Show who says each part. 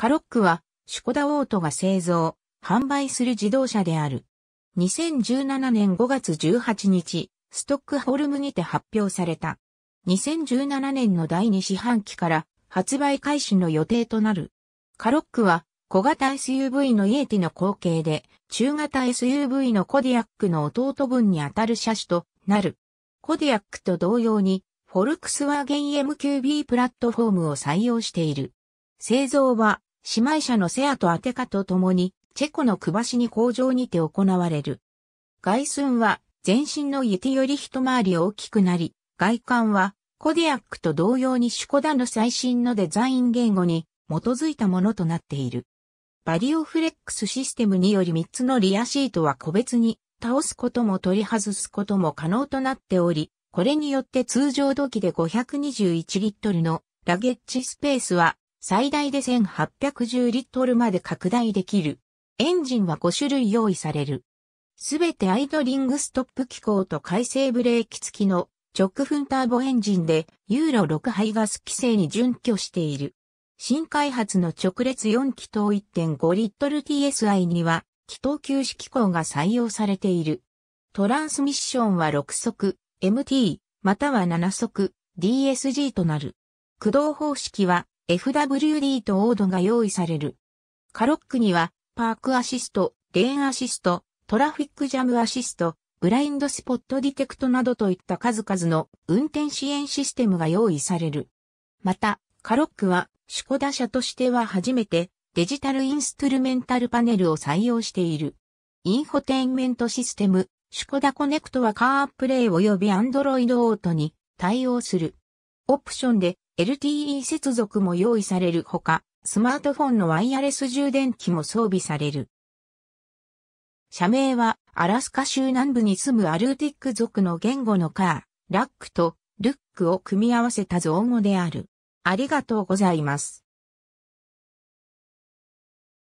Speaker 1: カロックは、シュコダオートが製造、販売する自動車である。2017年5月18日、ストックホルムにて発表された。2017年の第2四半期から発売開始の予定となる。カロックは小型 SUV のイエティの後継で中型 SUV のコディアックの弟分にあたる車種となる。コディアックと同様にフォルクスワーゲン MQB プラットフォームを採用している。製造は姉妹社のセアとアテカと共に、チェコのクバシに工場にて行われる。外寸は、全身のユテより一回り大きくなり、外観は、コディアックと同様にシュコダの最新のデザイン言語に基づいたものとなっている。バリオフレックスシステムにより3つのリアシートは個別に倒すことも取り外すことも可能となっており、これによって通常土器で521リットルのラゲッジスペースは最大で1810リットルまで拡大できる。エンジンは5種類用意される。すべてアイドリングストップ機構と回生ブレーキ付きの直噴ターボエンジンでユーロ6排ガス規制に準拠している。新開発の直列4気筒1.5リットル TSI には気筒休式機構が採用されている。トランスミッションは6速 MT または7速 DSG となる。駆動方式は FWD とオードが用意される。カロックには、パークアシスト、レーンアシスト、トラフィックジャムアシスト、ブラインドスポットディテクトなどといった数々の運転支援システムが用意される。また、カロックは、シュコダ社としては初めてデジタルインストゥルメンタルパネルを採用している。インフォテインメントシステム、シュコダコネクトはカープレイ及び Android オートに対応する。オプションで LTE 接続も用意されるほか、スマートフォンのワイヤレス充電器も装備される。社名は、アラスカ州南部に住むアルーティック族の言語のカー、ラックとルックを組み合わせた造語である。ありがとうございます。